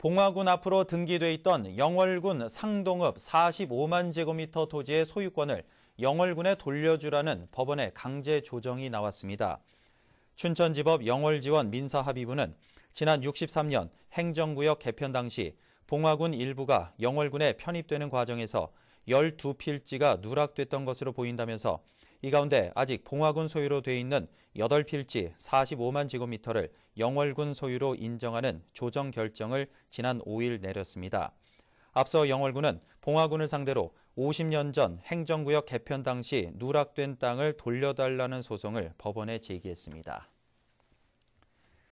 봉화군 앞으로 등기돼 있던 영월군 상동읍 45만 제곱미터 토지의 소유권을 영월군에 돌려주라는 법원의 강제 조정이 나왔습니다. 춘천지법 영월지원 민사합의부는 지난 63년 행정구역 개편 당시 봉화군 일부가 영월군에 편입되는 과정에서 12필지가 누락됐던 것으로 보인다면서 이 가운데 아직 봉화군 소유로 돼 있는 8필지 45만 제곱미터를 영월군 소유로 인정하는 조정 결정을 지난 5일 내렸습니다. 앞서 영월군은 봉화군을 상대로 50년 전 행정구역 개편 당시 누락된 땅을 돌려달라는 소송을 법원에 제기했습니다.